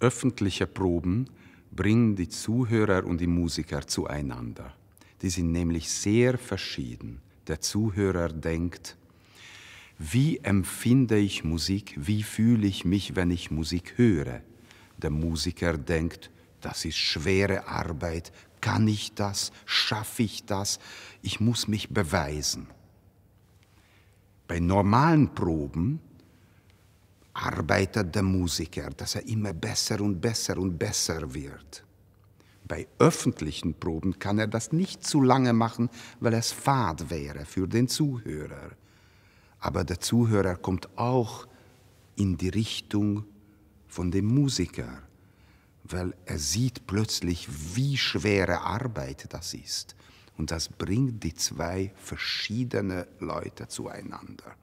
öffentlicher Proben bringen die Zuhörer und die Musiker zueinander. Die sind nämlich sehr verschieden. Der Zuhörer denkt, wie empfinde ich Musik, wie fühle ich mich, wenn ich Musik höre? Der Musiker denkt, das ist schwere Arbeit, kann ich das, schaffe ich das, ich muss mich beweisen. Bei normalen Proben arbeitet der Musiker, dass er immer besser und besser und besser wird. Bei öffentlichen Proben kann er das nicht zu lange machen, weil es fad wäre für den Zuhörer. Aber der Zuhörer kommt auch in die Richtung von dem Musiker, weil er sieht plötzlich, wie schwere Arbeit das ist. Und das bringt die zwei verschiedenen Leute zueinander.